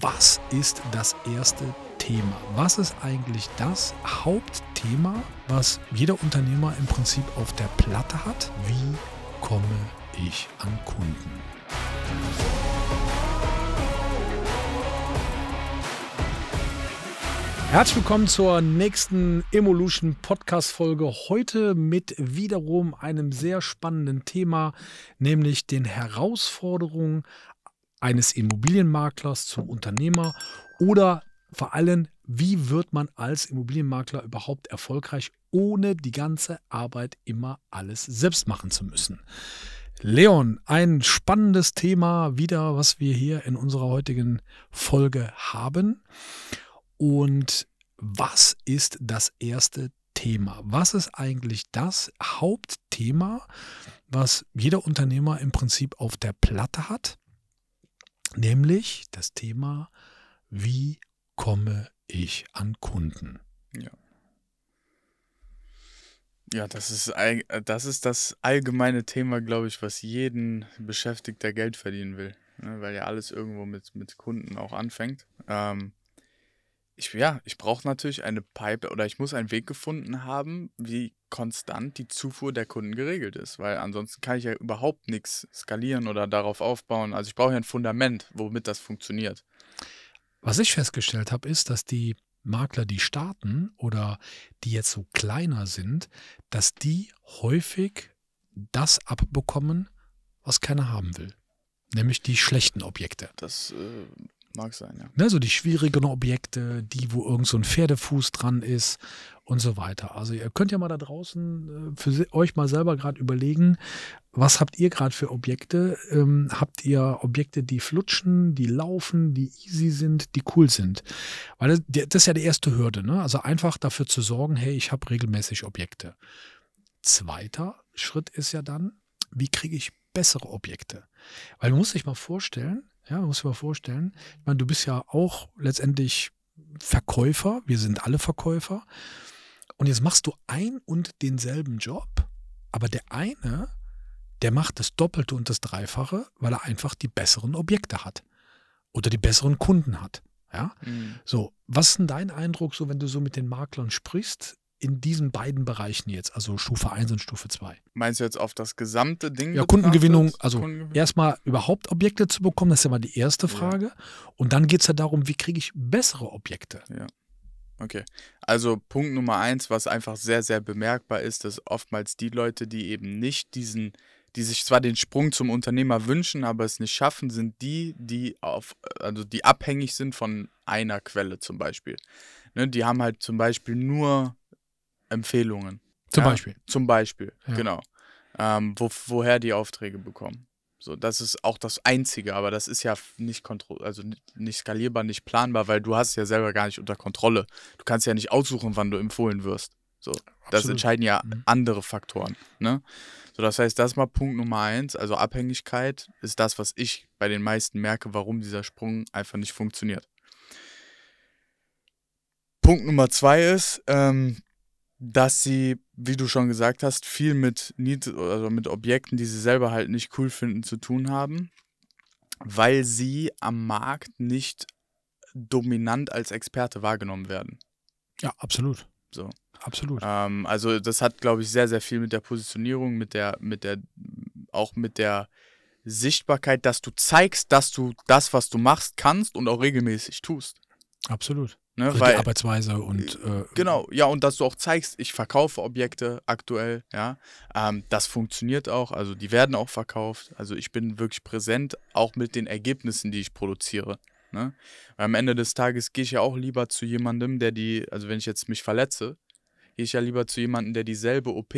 was ist das erste Thema? Was ist eigentlich das Hauptthema, was jeder Unternehmer im Prinzip auf der Platte hat? Wie komme ich an Kunden? Herzlich willkommen zur nächsten Evolution Podcast Folge. Heute mit wiederum einem sehr spannenden Thema, nämlich den Herausforderungen eines Immobilienmaklers zum Unternehmer oder vor allem, wie wird man als Immobilienmakler überhaupt erfolgreich, ohne die ganze Arbeit immer alles selbst machen zu müssen. Leon, ein spannendes Thema wieder, was wir hier in unserer heutigen Folge haben. Und was ist das erste Thema? Was ist eigentlich das Hauptthema, was jeder Unternehmer im Prinzip auf der Platte hat? Nämlich das Thema, wie komme ich an Kunden? Ja. Ja, das ist, äh, das ist das allgemeine Thema, glaube ich, was jeden Beschäftigter Geld verdienen will, ne? weil ja alles irgendwo mit, mit Kunden auch anfängt. Ähm, ich, ja, ich brauche natürlich eine Pipe oder ich muss einen Weg gefunden haben, wie konstant die Zufuhr der Kunden geregelt ist, weil ansonsten kann ich ja überhaupt nichts skalieren oder darauf aufbauen. Also ich brauche ja ein Fundament, womit das funktioniert. Was ich festgestellt habe, ist, dass die Makler, die starten oder die jetzt so kleiner sind, dass die häufig das abbekommen, was keiner haben will. Nämlich die schlechten Objekte. Das äh, Mag sein, ja. Ne, so die schwierigen Objekte, die, wo irgend so ein Pferdefuß dran ist und so weiter. Also ihr könnt ja mal da draußen äh, für euch mal selber gerade überlegen, was habt ihr gerade für Objekte? Ähm, habt ihr Objekte, die flutschen, die laufen, die easy sind, die cool sind? Weil das, das ist ja die erste Hürde, ne? Also einfach dafür zu sorgen, hey, ich habe regelmäßig Objekte. Zweiter Schritt ist ja dann, wie kriege ich bessere Objekte? Weil man muss sich mal vorstellen, ja, muss ich mal vorstellen. Ich meine, du bist ja auch letztendlich Verkäufer. Wir sind alle Verkäufer. Und jetzt machst du ein und denselben Job, aber der eine, der macht das Doppelte und das Dreifache, weil er einfach die besseren Objekte hat oder die besseren Kunden hat. Ja? Mhm. So, was ist denn dein Eindruck, so wenn du so mit den Maklern sprichst? in diesen beiden Bereichen jetzt, also Stufe 1 und Stufe 2. Meinst du jetzt auf das gesamte Ding? Ja, Kundengewinnung, also Kundengewinnung? erstmal überhaupt Objekte zu bekommen, das ist ja mal die erste Frage. Ja. Und dann geht es ja darum, wie kriege ich bessere Objekte? Ja. Okay. Also Punkt Nummer eins, was einfach sehr, sehr bemerkbar ist, dass oftmals die Leute, die eben nicht diesen, die sich zwar den Sprung zum Unternehmer wünschen, aber es nicht schaffen, sind die, die auf, also die abhängig sind von einer Quelle zum Beispiel. Ne, die haben halt zum Beispiel nur Empfehlungen. Zum ja? Beispiel. Zum Beispiel, ja. genau. Ähm, wo, woher die Aufträge bekommen. So, das ist auch das Einzige, aber das ist ja nicht also nicht skalierbar, nicht planbar, weil du hast ja selber gar nicht unter Kontrolle. Du kannst ja nicht aussuchen, wann du empfohlen wirst. So, Absolut. das entscheiden ja mhm. andere Faktoren. Ne? So, das heißt, das ist mal Punkt Nummer eins. Also Abhängigkeit ist das, was ich bei den meisten merke, warum dieser Sprung einfach nicht funktioniert. Punkt Nummer zwei ist, ähm, dass sie, wie du schon gesagt hast, viel mit Need, also mit Objekten, die sie selber halt nicht cool finden, zu tun haben, weil sie am Markt nicht dominant als Experte wahrgenommen werden. Ja, absolut. So. Absolut. Ähm, also das hat, glaube ich, sehr, sehr viel mit der Positionierung, mit der, mit der, auch mit der Sichtbarkeit, dass du zeigst, dass du das, was du machst, kannst und auch regelmäßig tust. Absolut. Ne? Also Weil, die Arbeitsweise und. Äh, äh, genau, ja, und dass du auch zeigst, ich verkaufe Objekte aktuell, ja. Ähm, das funktioniert auch, also die werden auch verkauft. Also ich bin wirklich präsent, auch mit den Ergebnissen, die ich produziere. Ne? Am Ende des Tages gehe ich ja auch lieber zu jemandem, der die, also wenn ich jetzt mich verletze, gehe ich ja lieber zu jemandem, der dieselbe OP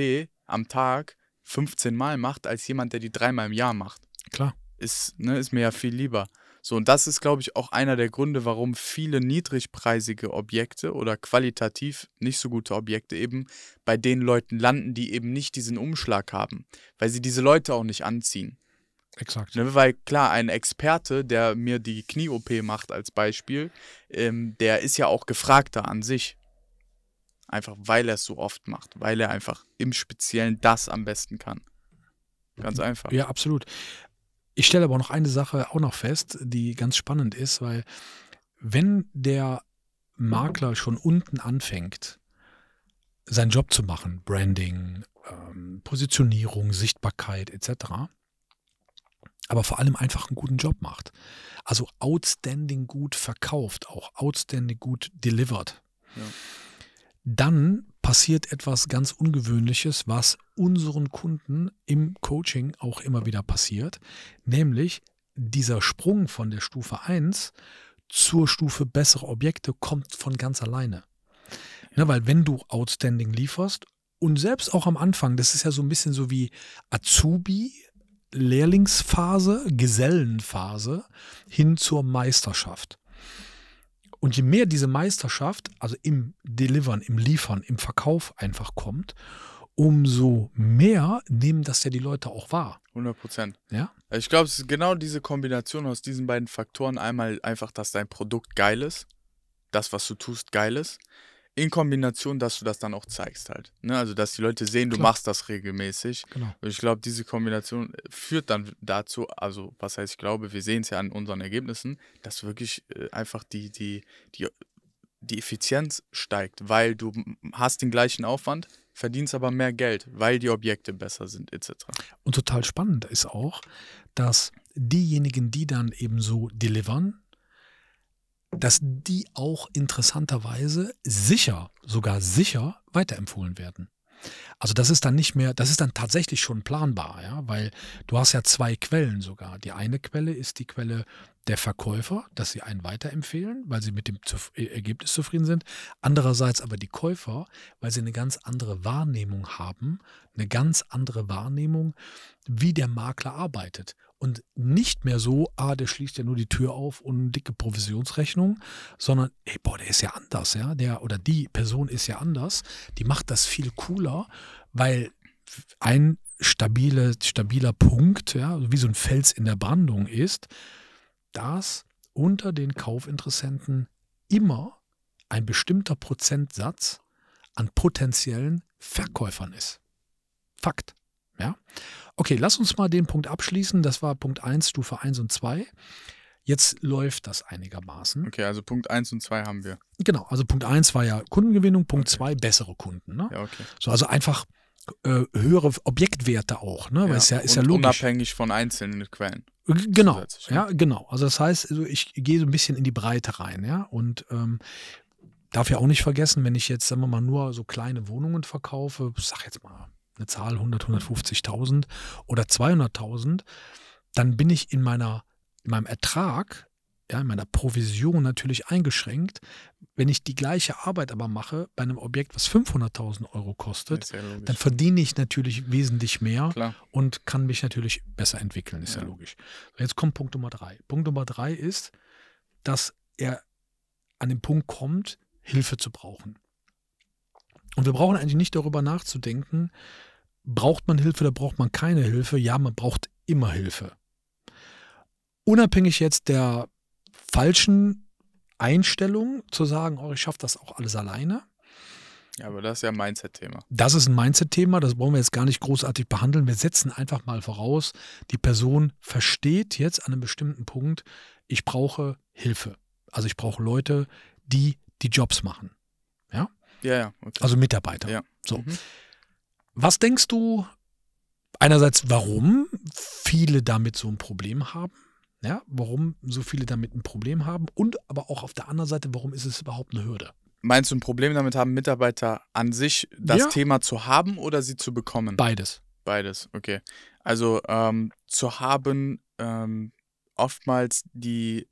am Tag 15 Mal macht, als jemand, der die dreimal im Jahr macht. Klar. Ist, ne, ist mir ja viel lieber. So, und das ist, glaube ich, auch einer der Gründe, warum viele niedrigpreisige Objekte oder qualitativ nicht so gute Objekte eben bei den Leuten landen, die eben nicht diesen Umschlag haben, weil sie diese Leute auch nicht anziehen. Exakt. Ne, weil klar, ein Experte, der mir die Knie-OP macht als Beispiel, ähm, der ist ja auch gefragter an sich. Einfach weil er es so oft macht, weil er einfach im Speziellen das am besten kann. Ganz mhm. einfach. Ja, absolut. Ich stelle aber noch eine Sache auch noch fest, die ganz spannend ist, weil wenn der Makler schon unten anfängt, seinen Job zu machen, Branding, ähm, Positionierung, Sichtbarkeit etc., aber vor allem einfach einen guten Job macht. Also outstanding gut verkauft, auch outstanding gut delivered. Ja dann passiert etwas ganz Ungewöhnliches, was unseren Kunden im Coaching auch immer wieder passiert, nämlich dieser Sprung von der Stufe 1 zur Stufe bessere Objekte kommt von ganz alleine. Ne, weil wenn du Outstanding lieferst und selbst auch am Anfang, das ist ja so ein bisschen so wie Azubi, Lehrlingsphase, Gesellenphase hin zur Meisterschaft. Und je mehr diese Meisterschaft, also im Delivern, im Liefern, im Verkauf einfach kommt, umso mehr nehmen das ja die Leute auch wahr. 100 Prozent. Ja. Ich glaube, es ist genau diese Kombination aus diesen beiden Faktoren. Einmal einfach, dass dein Produkt geil ist, das, was du tust, geil ist in Kombination, dass du das dann auch zeigst halt. Ne? Also, dass die Leute sehen, du Klar. machst das regelmäßig. Genau. Und ich glaube, diese Kombination führt dann dazu, also was heißt, ich glaube, wir sehen es ja an unseren Ergebnissen, dass wirklich äh, einfach die, die, die, die Effizienz steigt, weil du hast den gleichen Aufwand, verdienst aber mehr Geld, weil die Objekte besser sind, etc. Und total spannend ist auch, dass diejenigen, die dann eben so delivern, dass die auch interessanterweise sicher, sogar sicher weiterempfohlen werden. Also das ist dann nicht mehr, das ist dann tatsächlich schon planbar, ja, weil du hast ja zwei Quellen sogar. Die eine Quelle ist die Quelle der Verkäufer, dass sie einen weiterempfehlen, weil sie mit dem Zuf äh, Ergebnis zufrieden sind. Andererseits aber die Käufer, weil sie eine ganz andere Wahrnehmung haben, eine ganz andere Wahrnehmung, wie der Makler arbeitet. Und nicht mehr so, ah, der schließt ja nur die Tür auf und eine dicke Provisionsrechnung, sondern, ey, boah, der ist ja anders, ja, der oder die Person ist ja anders, die macht das viel cooler, weil ein stabile, stabiler Punkt, ja, wie so ein Fels in der Brandung ist, dass unter den Kaufinteressenten immer ein bestimmter Prozentsatz an potenziellen Verkäufern ist. Fakt. Ja? Okay, lass uns mal den Punkt abschließen. Das war Punkt 1, Stufe 1 und 2. Jetzt läuft das einigermaßen. Okay, also Punkt 1 und 2 haben wir. Genau, also Punkt 1 war ja Kundengewinnung, Punkt 2 okay. bessere Kunden. Ne? Ja, okay. So, also einfach äh, höhere Objektwerte auch, ne? Weil ja, ist ja, ist ja logisch. Unabhängig von einzelnen Quellen. Äh, genau, ja, genau. Also das heißt, also ich gehe so ein bisschen in die Breite rein, ja. Und ähm, darf ja auch nicht vergessen, wenn ich jetzt, sagen wir mal, nur so kleine Wohnungen verkaufe, sag jetzt mal eine Zahl 100, 150.000 oder 200.000, dann bin ich in meiner in meinem Ertrag ja, in meiner Provision natürlich eingeschränkt. Wenn ich die gleiche Arbeit aber mache bei einem Objekt, was 500.000 Euro kostet, ja dann verdiene ich natürlich wesentlich mehr Klar. und kann mich natürlich besser entwickeln, ist ja, ja logisch. jetzt kommt Punkt Nummer drei. Punkt Nummer drei ist, dass er an den Punkt kommt, Hilfe zu brauchen. Und wir brauchen eigentlich nicht darüber nachzudenken, braucht man Hilfe oder braucht man keine Hilfe? Ja, man braucht immer Hilfe. Unabhängig jetzt der falschen Einstellung zu sagen, oh, ich schaffe das auch alles alleine. Ja, aber das ist ja ein Mindset-Thema. Das ist ein Mindset-Thema, das wollen wir jetzt gar nicht großartig behandeln. Wir setzen einfach mal voraus, die Person versteht jetzt an einem bestimmten Punkt, ich brauche Hilfe. Also ich brauche Leute, die die Jobs machen. Ja? Ja, ja. Okay. Also Mitarbeiter. Ja. So. Mhm. Was denkst du einerseits, warum viele damit so ein Problem haben? Ja, warum so viele damit ein Problem haben und aber auch auf der anderen Seite, warum ist es überhaupt eine Hürde? Meinst du ein Problem damit haben Mitarbeiter an sich, das ja. Thema zu haben oder sie zu bekommen? Beides. Beides, okay. Also ähm, zu haben ähm, oftmals die,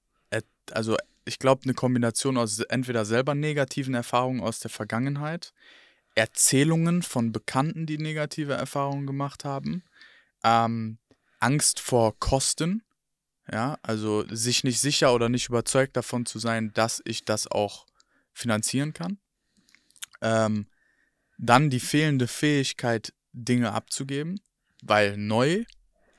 also ich glaube, eine Kombination aus entweder selber negativen Erfahrungen aus der Vergangenheit, Erzählungen von Bekannten, die negative Erfahrungen gemacht haben, ähm, Angst vor Kosten, ja, also sich nicht sicher oder nicht überzeugt davon zu sein, dass ich das auch finanzieren kann. Ähm, dann die fehlende Fähigkeit, Dinge abzugeben, weil neu,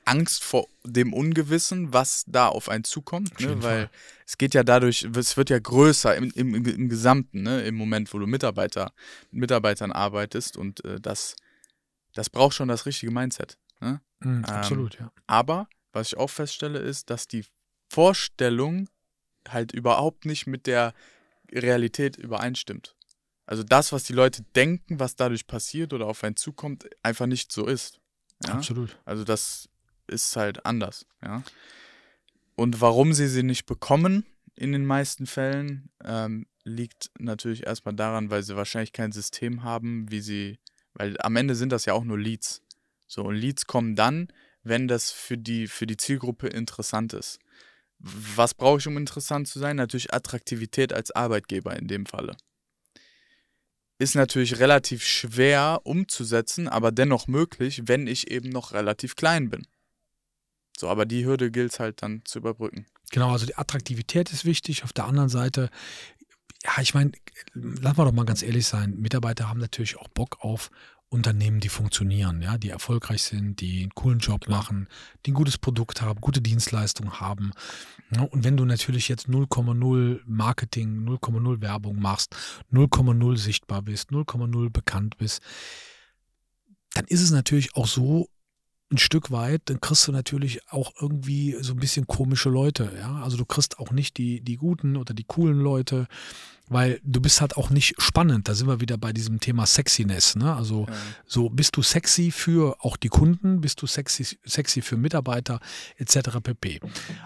Angst vor dem Ungewissen, was da auf einen zukommt, ne? weil es geht ja dadurch, es wird ja größer im, im, im Gesamten, ne? im Moment, wo du Mitarbeiter, mit Mitarbeitern arbeitest und äh, das, das braucht schon das richtige Mindset. Ne? Mhm, ähm, absolut, ja. Aber was ich auch feststelle, ist, dass die Vorstellung halt überhaupt nicht mit der Realität übereinstimmt. Also das, was die Leute denken, was dadurch passiert oder auf einen zukommt, einfach nicht so ist. Ja? Absolut. Also das ist halt anders. Ja? Und warum sie sie nicht bekommen in den meisten Fällen, ähm, liegt natürlich erstmal daran, weil sie wahrscheinlich kein System haben, wie sie, weil am Ende sind das ja auch nur Leads. So, und Leads kommen dann, wenn das für die, für die Zielgruppe interessant ist. Was brauche ich, um interessant zu sein? Natürlich Attraktivität als Arbeitgeber in dem Falle. Ist natürlich relativ schwer umzusetzen, aber dennoch möglich, wenn ich eben noch relativ klein bin. So, aber die Hürde gilt es halt dann zu überbrücken. Genau, also die Attraktivität ist wichtig. Auf der anderen Seite, ja, ich meine, lassen wir doch mal ganz ehrlich sein, Mitarbeiter haben natürlich auch Bock auf Unternehmen, die funktionieren, ja, die erfolgreich sind, die einen coolen Job Klar. machen, die ein gutes Produkt haben, gute Dienstleistungen haben. Ja, ne? und wenn du natürlich jetzt 0,0 Marketing, 0,0 Werbung machst, 0,0 sichtbar bist, 0,0 bekannt bist, dann ist es natürlich auch so, ein Stück weit, dann kriegst du natürlich auch irgendwie so ein bisschen komische Leute. Ja? Also du kriegst auch nicht die, die guten oder die coolen Leute, weil du bist halt auch nicht spannend. Da sind wir wieder bei diesem Thema Sexiness. Ne? Also ja. so bist du sexy für auch die Kunden, bist du sexy, sexy für Mitarbeiter etc. pp.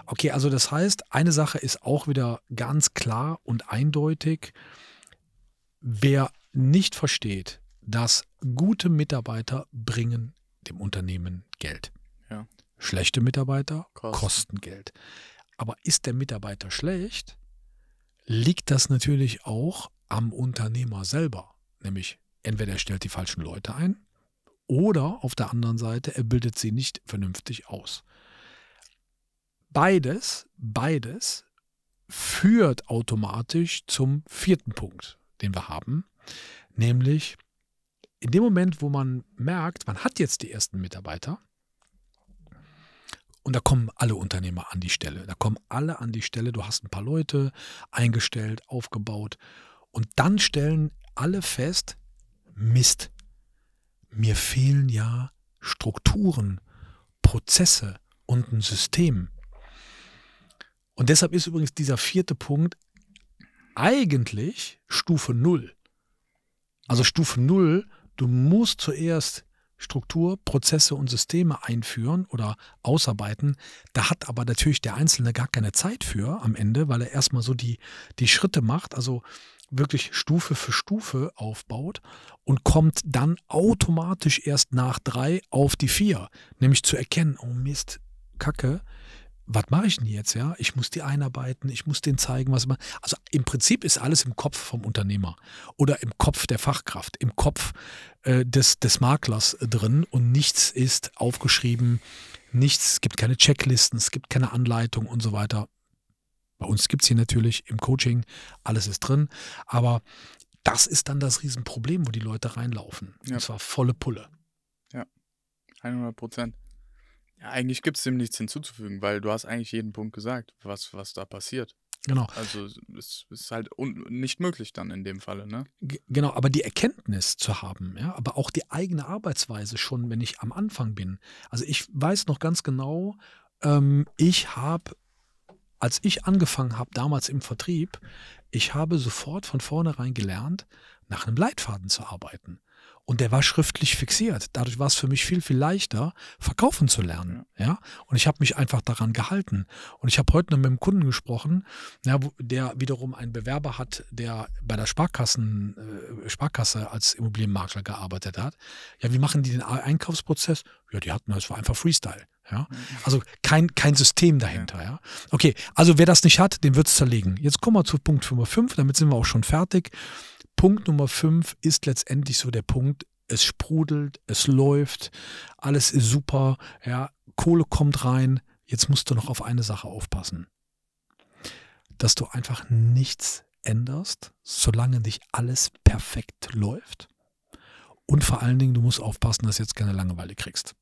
Okay, also das heißt, eine Sache ist auch wieder ganz klar und eindeutig. Wer nicht versteht, dass gute Mitarbeiter bringen dem Unternehmen Geld. Ja. Schlechte Mitarbeiter kosten. kosten Geld. Aber ist der Mitarbeiter schlecht, liegt das natürlich auch am Unternehmer selber. Nämlich entweder er stellt die falschen Leute ein oder auf der anderen Seite, er bildet sie nicht vernünftig aus. Beides, beides führt automatisch zum vierten Punkt, den wir haben, nämlich in dem Moment, wo man merkt, man hat jetzt die ersten Mitarbeiter, und da kommen alle Unternehmer an die Stelle. Da kommen alle an die Stelle. Du hast ein paar Leute eingestellt, aufgebaut. Und dann stellen alle fest, Mist, mir fehlen ja Strukturen, Prozesse und ein System. Und deshalb ist übrigens dieser vierte Punkt eigentlich Stufe Null. Also Stufe Null Du musst zuerst Struktur, Prozesse und Systeme einführen oder ausarbeiten. Da hat aber natürlich der Einzelne gar keine Zeit für am Ende, weil er erstmal so die, die Schritte macht, also wirklich Stufe für Stufe aufbaut und kommt dann automatisch erst nach drei auf die vier, nämlich zu erkennen, oh Mist, Kacke, was mache ich denn jetzt? Ja, ich muss die einarbeiten, ich muss denen zeigen, was man. Also im Prinzip ist alles im Kopf vom Unternehmer oder im Kopf der Fachkraft, im Kopf äh, des, des Maklers äh, drin und nichts ist aufgeschrieben, nichts, es gibt keine Checklisten, es gibt keine Anleitung und so weiter. Bei uns gibt es hier natürlich im Coaching, alles ist drin, aber das ist dann das Riesenproblem, wo die Leute reinlaufen. Ja. Und zwar volle Pulle. Ja, 100 Prozent eigentlich gibt es dem nichts hinzuzufügen, weil du hast eigentlich jeden Punkt gesagt, was, was da passiert. Genau. Also es ist halt nicht möglich dann in dem Falle, ne? G genau, aber die Erkenntnis zu haben, ja, aber auch die eigene Arbeitsweise schon, wenn ich am Anfang bin. Also ich weiß noch ganz genau, ähm, ich habe, als ich angefangen habe, damals im Vertrieb, ich habe sofort von vornherein gelernt, nach einem Leitfaden zu arbeiten. Und der war schriftlich fixiert. Dadurch war es für mich viel, viel leichter, verkaufen zu lernen. Ja? Und ich habe mich einfach daran gehalten. Und ich habe heute noch mit einem Kunden gesprochen, ja, der wiederum einen Bewerber hat, der bei der Sparkassen, äh, Sparkasse als Immobilienmakler gearbeitet hat. Ja, wie machen die den Einkaufsprozess? Ja, die hatten, das war einfach Freestyle. Ja? Mhm. Also kein, kein System dahinter. Ja. ja? Okay, also wer das nicht hat, den wird es zerlegen. Jetzt kommen wir zu Punkt 5, damit sind wir auch schon fertig. Punkt Nummer 5 ist letztendlich so der Punkt, es sprudelt, es läuft, alles ist super, ja, Kohle kommt rein, jetzt musst du noch auf eine Sache aufpassen. Dass du einfach nichts änderst, solange nicht alles perfekt läuft. Und vor allen Dingen, du musst aufpassen, dass du jetzt keine Langeweile kriegst.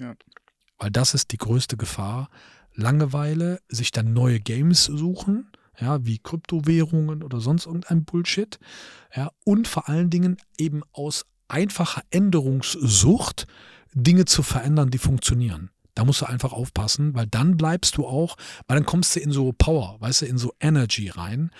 Ja. Weil das ist die größte Gefahr. Langeweile, sich dann neue Games suchen, ja, wie Kryptowährungen oder sonst irgendein Bullshit. Ja, und vor allen Dingen eben aus einfacher Änderungssucht Dinge zu verändern, die funktionieren. Da musst du einfach aufpassen, weil dann bleibst du auch, weil dann kommst du in so Power, weißt du, in so Energy rein,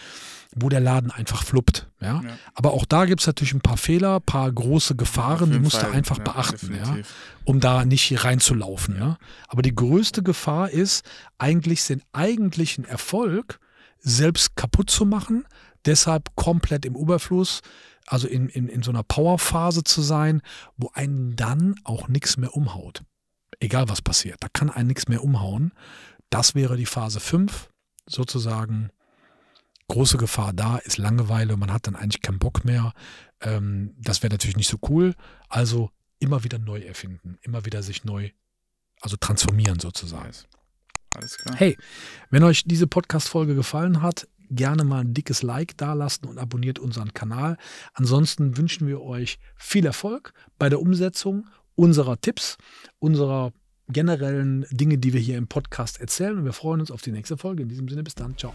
wo der Laden einfach fluppt. Ja? ja. Aber auch da gibt es natürlich ein paar Fehler, ein paar große Gefahren, die musst Fall, du einfach ja, beachten, ja? um da nicht hier reinzulaufen. Ja. ja? Ne. Aber die größte Gefahr ist eigentlich den eigentlichen Erfolg selbst kaputt zu machen, deshalb komplett im Überfluss, also in, in, in so einer Powerphase zu sein, wo einen dann auch nichts mehr umhaut. Egal was passiert, da kann einen nichts mehr umhauen. Das wäre die Phase 5, sozusagen große Gefahr da ist Langeweile, man hat dann eigentlich keinen Bock mehr. Ähm, das wäre natürlich nicht so cool. Also immer wieder neu erfinden, immer wieder sich neu, also transformieren sozusagen. Alles klar. Hey, wenn euch diese Podcast-Folge gefallen hat, gerne mal ein dickes Like dalassen und abonniert unseren Kanal. Ansonsten wünschen wir euch viel Erfolg bei der Umsetzung unserer Tipps, unserer generellen Dinge, die wir hier im Podcast erzählen. Und wir freuen uns auf die nächste Folge. In diesem Sinne, bis dann. Ciao.